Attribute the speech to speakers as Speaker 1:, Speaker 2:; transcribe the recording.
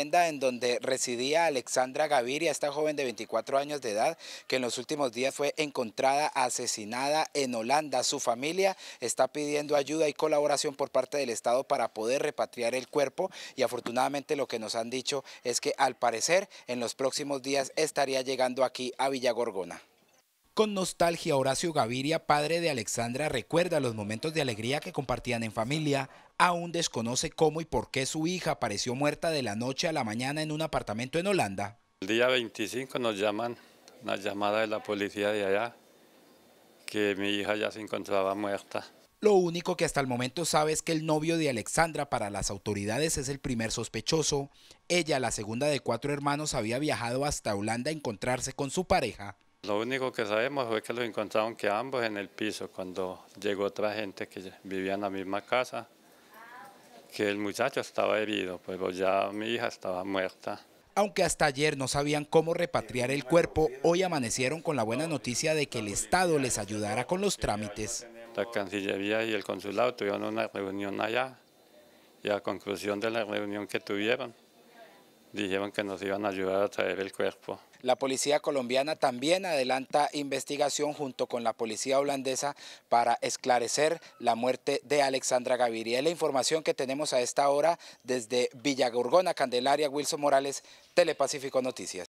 Speaker 1: en donde residía Alexandra Gaviria, esta joven de 24 años de edad, que en los últimos días fue encontrada asesinada en Holanda. Su familia está pidiendo ayuda y colaboración por parte del Estado para poder repatriar el cuerpo y afortunadamente lo que nos han dicho es que al parecer en los próximos días estaría llegando aquí a Villa Gorgona. Con nostalgia, Horacio Gaviria, padre de Alexandra, recuerda los momentos de alegría que compartían en familia. Aún desconoce cómo y por qué su hija apareció muerta de la noche a la mañana en un apartamento en Holanda.
Speaker 2: El día 25 nos llaman, una llamada de la policía de allá, que mi hija ya se encontraba muerta.
Speaker 1: Lo único que hasta el momento sabe es que el novio de Alexandra para las autoridades es el primer sospechoso. Ella, la segunda de cuatro hermanos, había viajado hasta Holanda a encontrarse con su pareja.
Speaker 2: Lo único que sabemos fue que los encontraron que ambos en el piso cuando llegó otra gente que vivía en la misma casa, que el muchacho estaba herido, pero pues, ya mi hija estaba muerta.
Speaker 1: Aunque hasta ayer no sabían cómo repatriar el cuerpo, hoy amanecieron con la buena noticia de que el Estado les ayudara con los trámites.
Speaker 2: La Cancillería y el Consulado tuvieron una reunión allá y a conclusión de la reunión que tuvieron, dijeron que nos iban a ayudar a traer el cuerpo.
Speaker 1: La policía colombiana también adelanta investigación junto con la policía holandesa para esclarecer la muerte de Alexandra Gaviria. Es la información que tenemos a esta hora desde Villagorgona, Candelaria, Wilson Morales, Telepacífico Noticias.